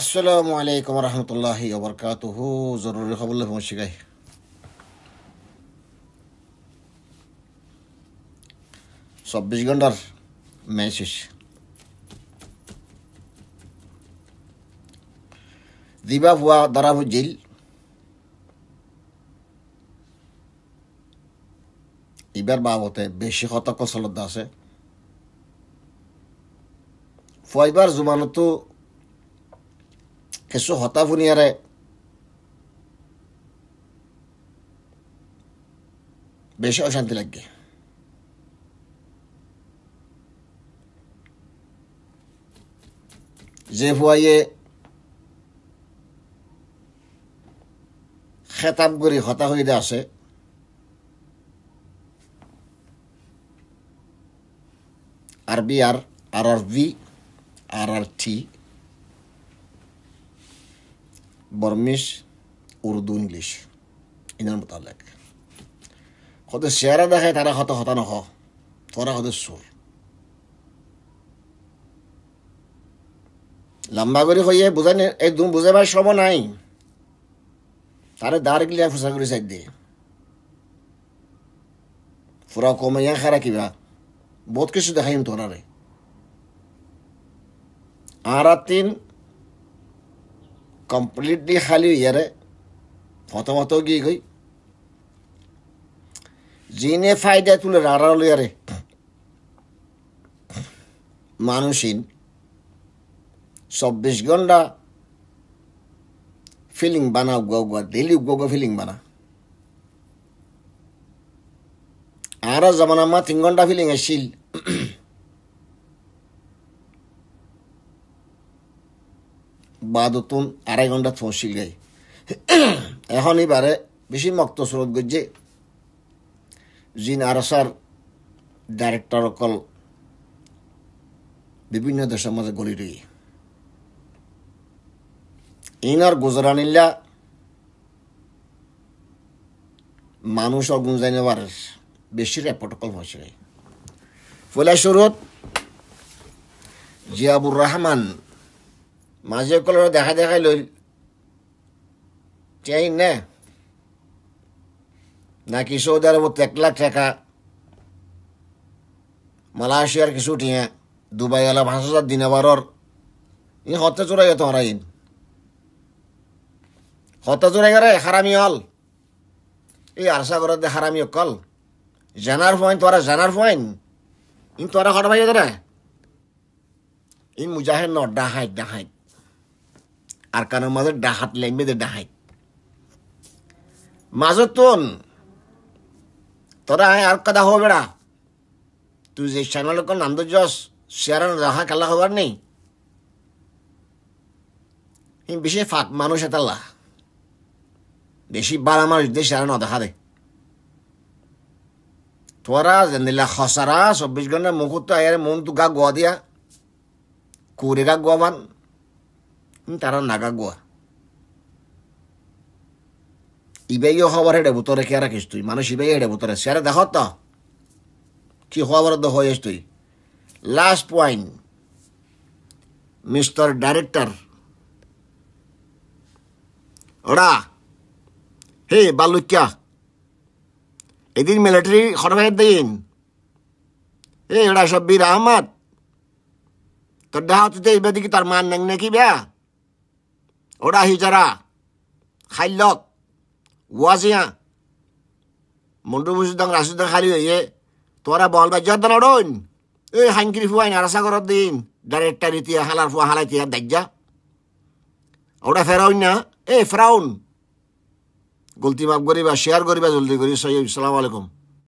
আসসালামু আলাইকুম রহমতুল্লাহি ওবরকাতহ জরুরি খবরলে পৌঁছিকাই চব্বিশ ঘন্টার ম্যাচ শেষ দিবা ভুয়া দারাভু জেল ইবার বাবতে বেশি সতর্ক চলত আছে ফুয়াইবার জমানতো কিছু 허다 분야래 বেশি অশান্তি লাগে যে ভুয়াইয়ে খেতাম কৰি হতা হৈ আছে আৰ বি আৰ আৰ আৰ ভি আৰ আৰ টি برمش اردو انجليش إنان متعلق خد السيارة دخلت على خطا خطا نخا تورا خد السور লম্বা করে হইয়ে বুঝা এই দুম বুঝাবার সময় নাই তারে দাঁড় গিলে ফুসা করে সাইড দিয়ে ফুরা কমে ইয়া খারা কিবা বহুত কিছু দেখাইম তোরা রে আর তিন কমপ্লিটলি খালি ইয়ারে ফতমত গিয়ে গই জিনে ফাইদা তুলে রাড়াল ইয়ারে মানুষিন চব্বিশ ঘন্টা ফিলিং বানা উগা উগা ডেলি উগা উগা ফিলিং বানা আর জামানা মা তিন ঘন্টা ফিলিং আসিল বাদতুন আড়াই ঘন্টা ফসিল গাই এখন এবারে বেশি মক্ত স্রোত গজ্জে জিন আরসার ডাইরেক্টর অকল বিভিন্ন দেশের মাঝে গলি রয়ে ইনার গুজরানিল্লা মানুষ অগুণ জানিবার বেশি রেপটকল হয়েছিল ফলে শুরুত জিয়াবুর রহমান মাঝে কলর দেখা দেখাই লইল চাই না নাকি সৌদার ও এক লাখ টাকা মালয়েশিয়ার কিছু টিয়া দুবাই আলা পাঁচ হাজার দিন আবার ই হত্যা চোরাই গেত হারাইন হতে চোরাই গেলে হারামি অল এই আরসা দে হারামি অকল জানার ফাইন তোরা জানার ফাইন ইন তোরা হট ভাই ইন মুজাহের ন ডাহাইট হাইট আর কারোর মাঝে ডাহাত লাইমে যে ডাহাই মাজত তোন তোরা আর কদা হো বেড়া তুই যে চ্যানেলের কোন নাম তো যস শেয়ার রাহা খেলা হবার নেই বেশি ফাঁক মানুষ এতাল্লা বেশি বাড়া মানুষ দিয়ে শেয়ার দেখা দে তোরা যেনিলা খসারা চব্বিশ ঘন্টা মুখুত আয়ারে মন তো গা গোয়া দিয়া কুড়ে গা গোয়াবান taron nagagua ইবেইও হবার হেডে বুতরে কে কিস তুই মানুষ ইবেই হেডে বুতরে সেরে দেখ তো কি হওয়ার দো হয়েছ তুই লাস্ট পয়েন্ট মিস্টার ডাইরেক্টর ওরা হে বালুক্যা এদিন মিলিটারি হরভাইয়ের দিন এ ওরা সব বীর আহমদ তোর দেহা তুই এবার দেখি তার মান নেন নাকি ব্যা ওরা হিজারা খাইলত ওয়াজিয়া মন্ডু মুসিদং রাশিদং খালি হয়ে তোরা বল বা জর্দা নড়ন এই হাঙ্কিরি ফুয়াই রাসা করার দিন ডাইরেক্টটা রীতিয়া হালার ফুয়া তিয়া দাজ্জা ওরা ফেরাউন না এ ফেরাউন গলতি মাফ করিবা শেয়ার করিবা জলদি করি সাইসালামু আলাইকুম